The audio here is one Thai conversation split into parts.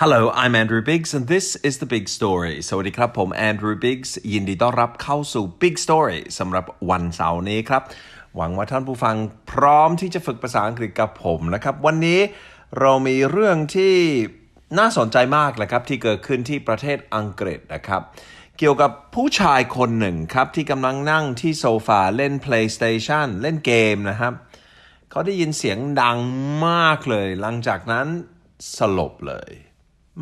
Hello, I'm Andrew Biggs, and this is the Big Story. สวัสดีครับ ผม Andrew Biggs ยินดีต้อนรับเข้าสู่ Big Story สำหรับวันเสาร์นี้ครับ หวังว่าท่านผู้ฟังพร้อมที่จะฝึกภาษาอังกฤษกับผมนะครับ วันนี้เรามีเรื่องที่น่าสนใจมากนะครับที่เกิดขึ้นที่ประเทศอังกฤษนะครับ เกี่ยวกับผู้ชายคนหนึ่งครับ ที่กำลังนั่งที่โซฟาเล่น PlayStation เล่นเกมนะครับ เขาได้ยินเสียงดังมากเลย หลังจากนั้นสลบเลย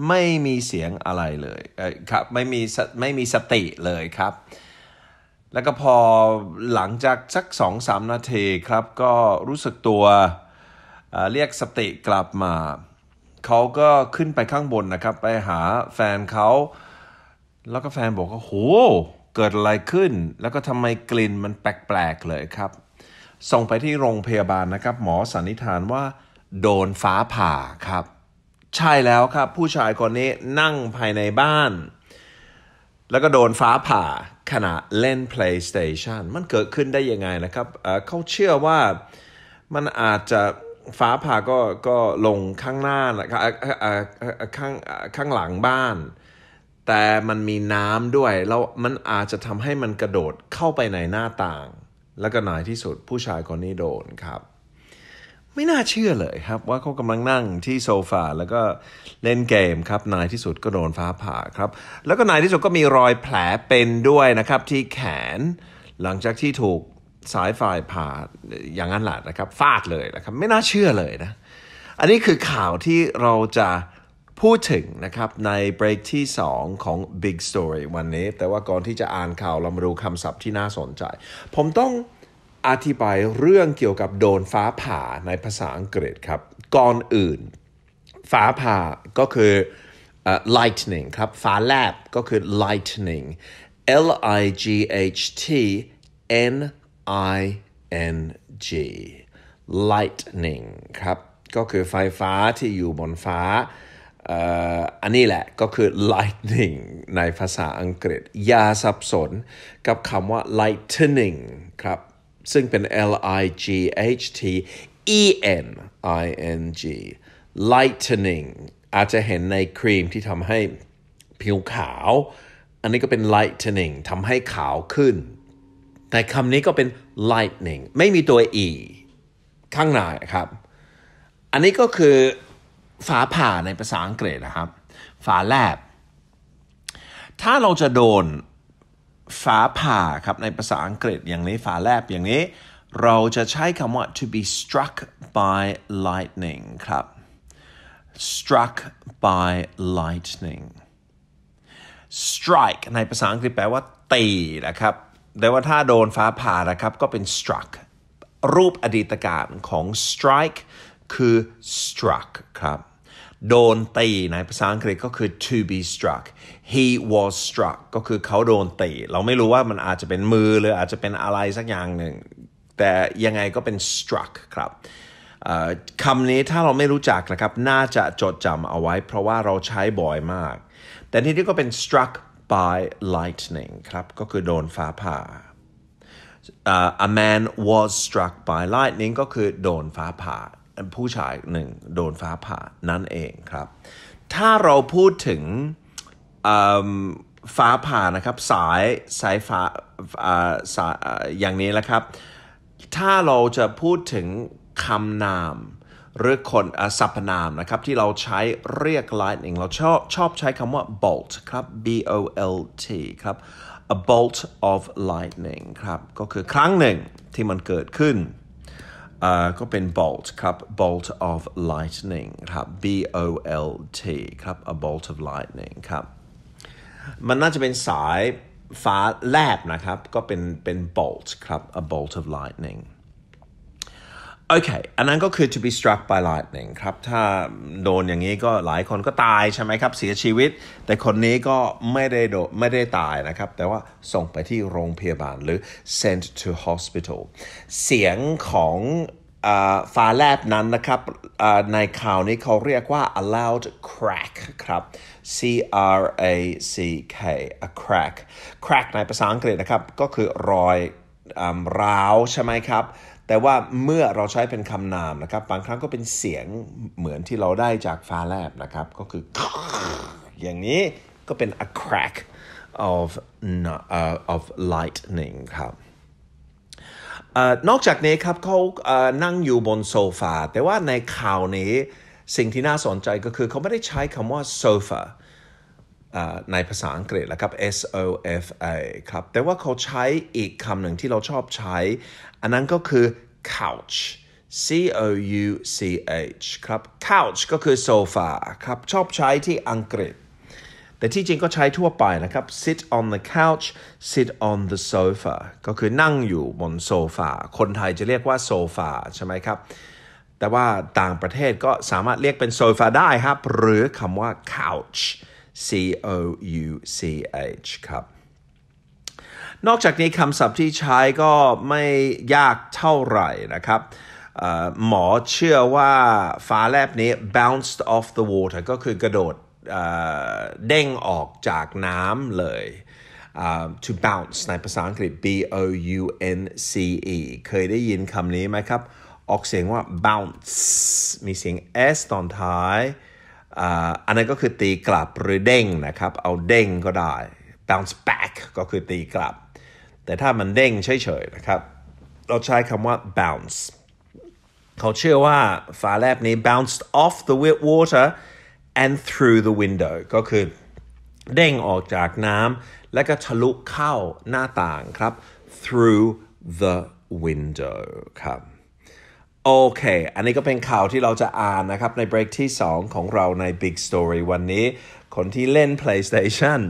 ไม่มีเสียงอะไรเลยครับไม่มีไม่มีสติเลยครับ แล้วก็พอหลังจากสักสองสามนาที ครับก็รู้สึกตัวเรียกสติกลับมา เขาก็ขึ้นไปข้างบนนะครับ ไปหาแฟนเขา แล้วก็แฟนบอกว่าโหเกิดอะไรขึ้น แล้วก็ทำไมกลิ่นมันแปลกๆ เลยครับ ส่งไปที่โรงพยาบาลนะครับ หมอสันนิษฐานว่าโดนฟ้าผ่าครับใช่แล้วครับ ผู้ชายคนนี้นั่งภายในบ้าน แล้วก็โดนฟ้าผ่าขณะเล่น PlayStation มันเกิดขึ้นได้ยังไงนะครับ เขาเชื่อว่ามันอาจจะฟ้าผ่าก็ก็ลงข้างหน้าข้างข้างหลังบ้าน แต่มันมีน้ำด้วย แล้วมันอาจจะทำให้มันกระโดดเข้าไปในหน้าต่าง แล้วก็หนายที่สุดผู้ชายคนนี้โดนครับไม่น่าเชื่อเลยครับ ว่าเขากำลังนั่งที่โซฟาแล้วก็เล่นเกมครับนายที่สุดก็โดนฟ้าผ่าครับแล้วก็นายที่สุดก็มีรอยแผลเป็นด้วยนะครับที่แขนหลังจากที่ถูกสายไฟผ่าอย่างนั้นแหละนะครับฟาดเลยนะครับไม่น่าเชื่อเลยนะอันนี้คือข่าวที่เราจะพูดถึงนะครับในเบรกที่ 2 ของ Big Story วันนี้แต่ว่าก่อนที่จะอ่านข่าวเรามาดูคำศัพท์ที่น่าสนใจ ผมต้องอธิบายเรื่องเกี่ยวกับโดนฟ้าผ่าในภาษาอังกฤษครับ ก่อนอื่น ฟ้าผ่าก็คือ uh, lightning ครับฟ้าแลบก็คือ lightning L I G H T N I N G lightning ครับก็คือไฟฟ้าที่อยู่บนฟ้า อันนี้แหละก็คือ lightning ในภาษาอังกฤษอย่าสับสน กับคำว่า lightning ครับซึ่งเป็น L I G H T E N I N G lightening อาจจะเห็นในครีมที่ทำให้ผิวขาว อันนี้ก็เป็น lightening ทำให้ขาวขึ้น แต่คำนี้ก็เป็น lightning ไม่มีตัว e ข้างในครับ อันนี้ก็คือฝาผ่าในภาษาอังกฤษนะครับฝาแลบ ถ้าเราจะโดนฟ้าผ่าครับ ในภาษาอังกฤษอย่างนี้ฟ้าแลบอย่างนี้ เราจะใช้คำว่า to be struck by lightning ครับ struck by lightning strike ในภาษาอังกฤษแปลว่า ตีนะครับ แต่ว่าถ้าโดนฟ้าผ่านะครับก็เป็น struck รูปอดีตการของ strike คือ struck ครับโดนตี ในภาษาอังกฤษก็คือ to be struck he was struck ก็คือเขาโดนตี เราไม่รู้ว่ามันอาจจะเป็นมือหรืออาจจะเป็นอะไรสักอย่างหนึ่งแต่ยังไงก็เป็น struck ครับคำนี้ถ้าเราไม่รู้จักนะครับน่าจะจดจำเอาไว้ เพราะว่าเราใช้บ่อยมาก แต่ที่นี้ก็เป็น struck by lightning ครับก็คือโดนฟ้าผ่า a man was struck by lightning ก็คือโดนฟ้าผ่าผู้ชายหนึ่งโดนฟ้าผ่านั่นเองครับ ถ้าเราพูดถึงฟ้าผ่านะครับสายสายฟ้าสาย อย่างนี้แล้วครับ ถ้าเราจะพูดถึงคำนามหรือคนสรรพนามนะครับ ที่เราใช้เรียก lightning เราชอบชอบใช้คำว่า bolt ครับ b o l t ครับ a bolt of lightning ครับ ก็คือครั้งหนึ่งที่มันเกิดขึ้น Uh, ก็เป็น bolt ครับ bolt of lightning ครับ b o l t ครับ a bolt of lightning ครับ มันน่าจะเป็นสายฟ้าแลบนะครับ ก็เป็นเป็น bolt ครับ a bolt of lightning โอเค อันนั้นก็คือ to be struck by lightning ครับ ถ้าโดนอย่างนี้ก็หลายคนก็ตายใช่ไหมครับ เสียชีวิต แต่คนนี้ก็ไม่ได้โดไม่ได้ตายนะครับ แต่ว่าส่งไปที่โรงพยาบาลหรือ sent to hospital เสียงของฟ้าแลบนั้นนะครับ ในข่าวนี้เขาเรียกว่า a loud crack ครับ C R A C K a crack crack ในภาษาอังกฤษนะครับ ก็คือรอยร้าวใช่ไหมครับ แต่ว่าเมื่อเราใช้เป็นคำนามนะครับ บางครั้งก็เป็นเสียงเหมือนที่เราได้จากฟ้าแลบนะครับ ก็คือ อย่างนี้ก็เป็น a crack of uh, of lightning ครับนอกจากนี้ครับเขานั่งอยู่บนโซฟาแต่ว่าในข่าวนี้สิ่งที่น่าสนใจก็คือเขาไม่ได้ใช้คำว่าโซฟาในภาษาอังกฤษนะครับ SOFA ครับ แต่ว่าเขาใช้อีกคำหนึ่งที่เราชอบใช้ อันนั้นก็คือ couch C O U C H ครับ couch ก็คือโซฟาครับ ชอบใช้ที่อังกฤษ แต่ที่จริงก็ใช้ทั่วไปนะครับ sit on the couch sit on the sofa ก็คือนั่งอยู่บนโซฟาคนไทยจะเรียกว่าโซฟาใช่ไหมครับ แต่ว่าต่างประเทศก็สามารถเรียกเป็นโซฟาได้ครับ หรือคำว่า couch C O U C H ครับนอกจากนี้คำศัพท์ที่ใช้ก็ไม่ยากเท่าไหร่นะครับหมอเชื่อว่าฟ้าแลบนี้ bounced off the water ก็คือกระโดดเด้งออกจากน้ำเลย uh, to bounce ในภาษาอังกฤษ b o u n c e เคยได้ยินคำนี้ไหมครับ ออกเสียงว่า bounce มีเสียง s ตอนท้ายอันนั้นก็คือตีกลับหรือเด้งนะครับ เอาเด้งก็ได้ bounce back ก็คือตีกลับ แต่ถ้ามันเด้งเฉยๆนะครับ เราใช้คำว่า bounce เขาเชื่อว่าฝาแลบนี้ bounced off the water and through the window ก็คือ เด้งออกจากน้ำและก็ทะลุเข้าหน้าต่างครับ through the window ครับโอเค อันนี้ก็เป็นข่าวที่เราจะอ่านนะครับ ในเบรกที่ 2 ของเราใน Big Story วันนี้คนที่เล่น PlayStation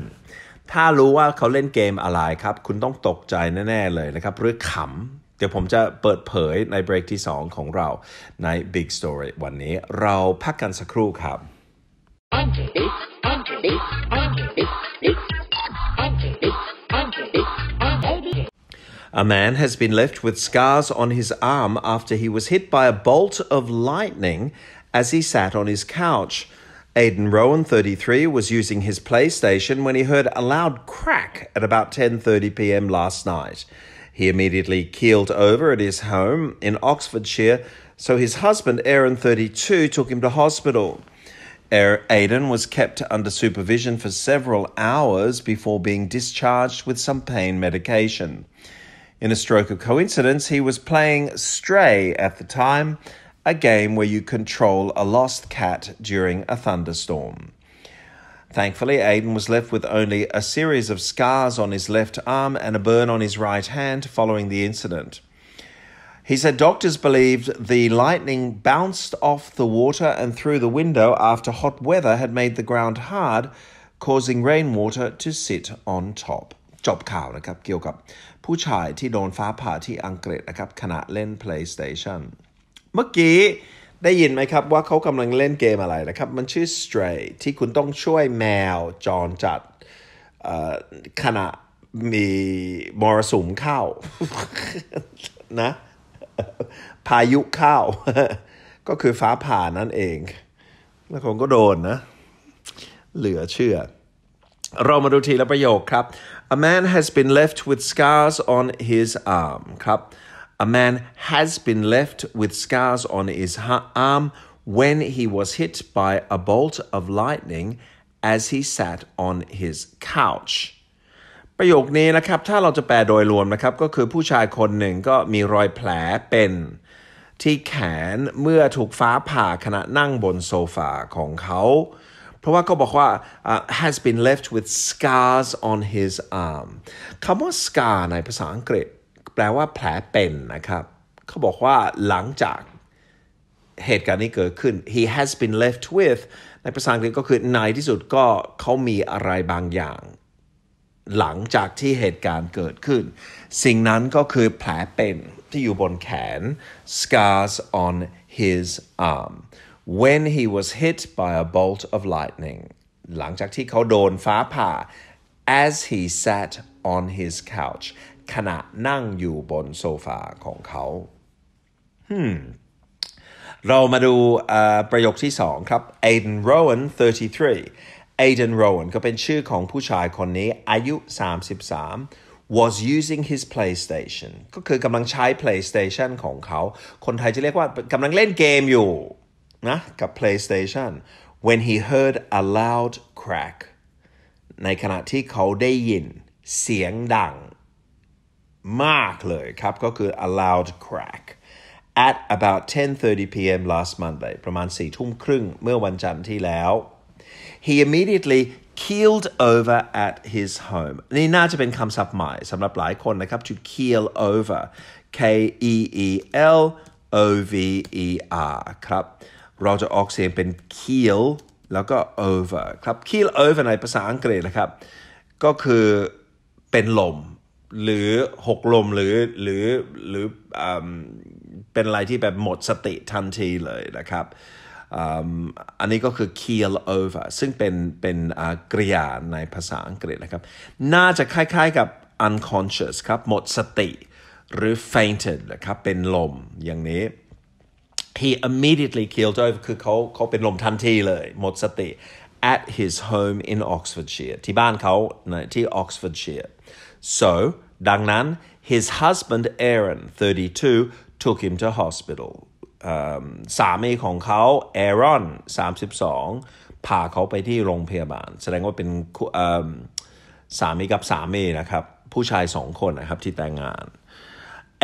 ถ้ารู้ว่าเขาเล่นเกมอะไรครับ คุณต้องตกใจแน่ๆเลยนะครับ หรือขำ เดี๋ยวผมจะเปิดเผยในเบรกที่ 2 ของเราใน Big Story วันนี้เราพักกันสักครู่ครับ A man has been left with scars on his arm after he was hit by a bolt of lightning as he sat on his couch. Aidan Rowan, 33, was using his PlayStation when he heard a loud crack at about 10:30 p.m. last night. He immediately keeled over at his home in Oxfordshire, so his husband, Aaron, 32, took him to hospital. Aidan was kept under supervision for several hours before being discharged with some pain medication. In a stroke of coincidence, he was playing Stray at the time, a game where you control a lost cat during a thunderstorm. Thankfully, Aidan was left with only a series of scars on his left arm and a burn on his right hand following the incident. He said doctors believed the lightning bounced off the water and through the window after hot weather had made the ground hard, causing rainwater to sit on top. จบข่าวนะครับ เกี่ยวกับผู้ชายที่โดนฟ้าผ่าที่อังกฤษนะครับ ขณะเล่น PlayStation เมื่อกี้ได้ยินไหมครับว่าเขากำลังเล่นเกมอะไรนะครับ มันชื่อ Stray ที่คุณต้องช่วยแมวจอนจัดขณะมีมรสุมเข้านะพายุเข้า ก็คือฟ้าผ่านั่นเอง แล้วคนก็โดนนะ เหลือเชื่อเรามาดูทีละประโยคครับ a man has been left with scars on his arm ครับ a man has been left with scars on his arm when he was hit by a bolt of lightning as he sat on his couch ประโยคนี้นะครับถ้าเราจะแปลโดยรวมนะครับ ก็คือผู้ชายคนหนึ่งก็มีรอยแผลเป็นที่แขนเมื่อถูกฟ้าผ่าขณะนั่งบนโซฟาของเขาเพราะว่าก็บอกว่า uh, has been left with scars on his arm คำว่า scar ในภาษาอังกฤษแปลว่าแผลเป็นนะครับ เขาบอกว่าหลังจากเหตุการณ์นี้เกิดขึ้น he has been left with ในภาษาอังกฤษก็คือในที่สุดก็เขามีอะไรบางอย่าง หลังจากที่เหตุการณ์เกิดขึ้น สิ่งนั้นก็คือแผลเป็น ที่อยู่บนแขน scars on his arm when he was hit by a bolt of lightning หลังจากที่เขาโดนฟ้าผ่า as he sat on his couch ขณะนั่งอยู่บนโซฟาของเขาเรามาดูประโยคที่สองครับ Aiden Rowan 33 Aiden Rowan ก็เป็นชื่อของผู้ชายคนนี้ อายุ 33 was using his PlayStation ก็คือกำลังใช้ PlayStation ของเขา คนไทยจะเรียกว่ากำลังเล่นเกมอยู่นะ กับ PlayStation when he heard a loud crack ในขณะที่เขาได้ยินเสียงดังมากเลยครับ ก็คือ a loud crack at about 10:30 p.m. last Monday ประมาณ4ทุ่มครึ่งเมื่อวันจันทร์ที่แล้ว he immediately keeled over at his home นี่น่าจะเป็นคำศัพท์ใหม่สำหรับหลายคนนะครับ to keel over K E E L O V E R ครับเราจะออกเสียงเป็น keel แล้วก็ over ครับ keel over ในภาษาอังกฤษนะครับ ก็คือเป็นลม หรือหกลมหรือหรือหรืออเป็นอะไรที่แบบหมดสติทันทีเลยนะครับอันนี้ก็คือ keel over ซึ่งเป็นเป็นกริยาในภาษาอังกฤษนะครับ น่าจะคล้ายๆกับ unconscious ครับ หมดสติหรือ fainted นะครับ เป็นลมอย่างนี้ he immediately keeled over คือเขาเขาเป็นลมทันทีเลยหมดสติ at his home in Oxfordshire ที่บ้านเขาที่ Oxfordshire so ดังนั้น his husband Aaron 32 took him to hospital สามีของเขา Aaron 32พาเขาไปที่โรงพยาบาลแสดงว่าเป็นสามีกับสามีนะครับผู้ชายสองคนนะครับที่แต่งงาน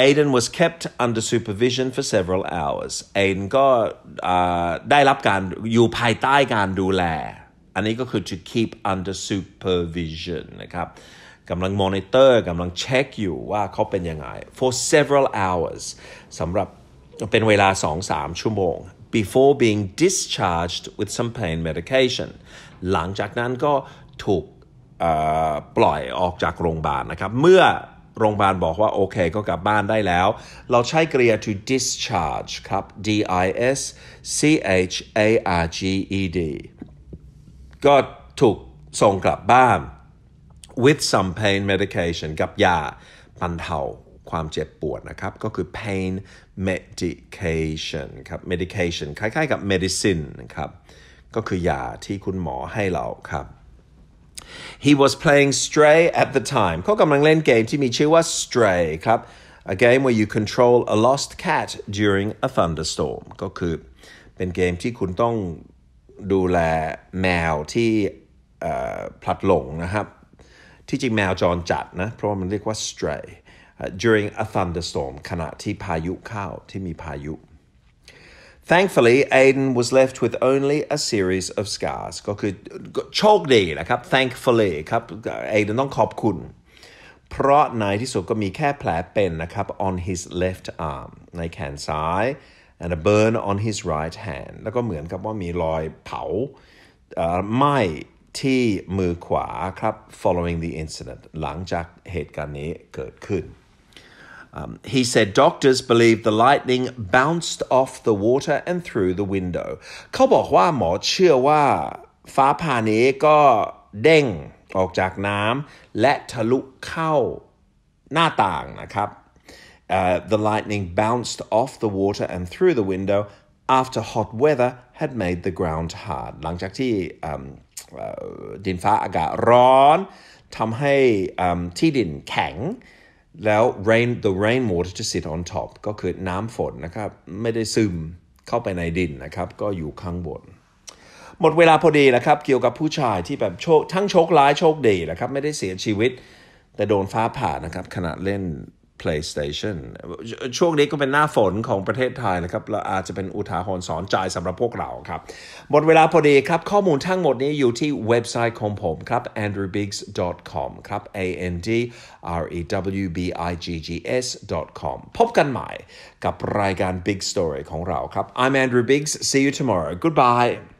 Aiden was kept under supervision for several hours Aiden ก็ได้รับการ อยู่ภายใต้การดูแล อันนี้ก็คือ to keep under supervision นะครับกำลังมอนิเตอร์กำลังเช็คอยู่ว่าเขาเป็นยังไง for several hours สำหรับเป็นเวลา 2-3 ชั่วโมง before being discharged with some pain medication หลังจากนั้นก็ถูกปล่อยออกจากโรงพยาบาลนะครับ เมื่อโรงพยาบาลบอกว่า โอเค ก็กลับบ้านได้แล้ว เราใช้กริยา to discharge ครับ D I S C H A R G E D ก็ถูกส่งกลับบ้าน with some pain medication กับยาบรรเทาความเจ็บปวดนะครับก็คือ pain medication ครับ medication คล้ายๆ กับ medicine นะครับ ก็คือยาที่คุณหมอให้เราครับ he was playing Stray at the time เขากำลังเล่นเกมที่มีชื่อว่า Stray ครับ a game where you control a lost cat during a thunderstorm ก็คือเป็นเกมที่คุณต้องดูแลแมวที่พลัดหลงนะครับ ที่จริงแมวจรจัดนะ เพราะมันเรียกว่า stray during a thunderstorm ขณะที่พายุเข้าที่มีพายุ Thankfully, Aiden was left with only a series of scars ก็คือโชคดีนะครับ thankfully ครับ Aiden ต้องขอบคุณ เพราะในที่สุดก็มีแค่แผลเป็นนะครับ on his left arm ในแขนซ้าย and a burn on his right hand แล้วก็เหมือนกับว่ามีรอยเผาไหม้ที่มือขวาครับ following the incident หลังจากเหตุการณ์นี้เกิดขึ้น Um, he said doctors believe the lightning bounced off the water and through the window เขาบอกว่าหมอเชื่อว่าฟ้าผ่านี้ก็เด้งออกจากน้ำและทะลุเข้าหน้าต่างนะครับ uh, the lightning bounced off the water and through the window after hot weather had made the ground hard หลังจากที่ดินฟ้าอากาศร้อนทำให้ที่ดินแข็ง um, uh, um, แล้ว rain the rain water จะ sit on top ก็คือน้ำฝนนะครับ ไม่ได้ซึมเข้าไปในดินนะครับ ก็อยู่ข้างบน หมดเวลาพอดีนะครับ เกี่ยวกับผู้ชายที่แบบโชคทั้งโชคร้ายโชคดีนะครับ ไม่ได้เสียชีวิต แต่โดนฟ้าผ่านะครับขณะเล่น PlayStation ช่วงนี้ก็เป็นหน้าฝนของประเทศไทยนะครับเราอาจจะเป็นอุทาหรณ์สอนใจสำหรับพวกเราครับ หมดเวลาพอดีครับ ข้อมูลทั้งหมดนี้อยู่ที่เว็บไซต์ของผมครับ andrewbiggs.com ครับ a n d r e w b i g g s com พบกันใหม่กับรายการ Big Story ของเราครับ I'm Andrew Biggs see you tomorrow goodbye